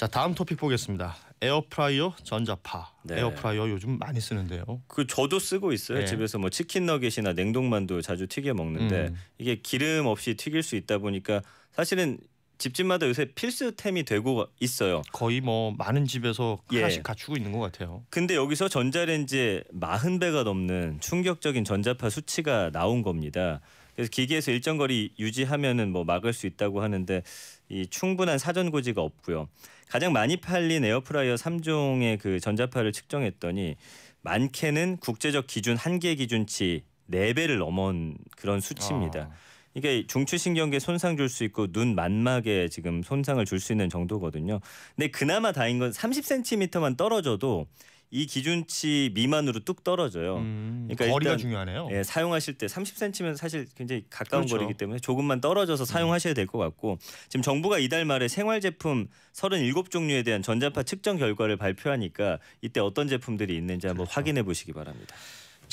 자 다음 토픽 보겠습니다. 에어프라이어 전자파. 네. 에어프라이어 요즘 많이 쓰는데요. 그 저도 쓰고 있어요. 네. 집에서 뭐 치킨 너겟이나 냉동만두 자주 튀겨 먹는데 음. 이게 기름 없이 튀길 수 있다 보니까 사실은 집집마다 요새 필수템이 되고 있어요. 거의 뭐 많은 집에서 예. 하나씩 예. 갖추고 있는 것 같아요. 근데 여기서 전자레인지에 40배가 넘는 충격적인 전자파 수치가 나온 겁니다. 그래서 기계에서 일정 거리 유지하면은 뭐 막을 수 있다고 하는데 이 충분한 사전 고지가 없고요. 가장 많이 팔린 에어프라이어 3종의 그 전자파를 측정했더니 많게는 국제적 기준 한계 기준치 4배를 넘은 그런 수치입니다. 아. 이게 중추신경계 손상 줄 수 있고 눈 만막에 지금 손상을 줄 수 있는 정도거든요. 근데 그나마 다행인 건 30cm만 떨어져도 이 기준치 미만으로 뚝 떨어져요. 음, 그러니까 거리가 중요하네요. 예, 사용하실 때 30cm면 사실 굉장히 가까운 그렇죠. 거리이기 때문에 조금만 떨어져서 음. 사용하셔야 될 것 같고 지금 정부가 이달 말에 생활 제품 37종류에 대한 전자파 측정 결과를 발표하니까 이때 어떤 제품들이 있는지 한번 그렇죠. 확인해 보시기 바랍니다.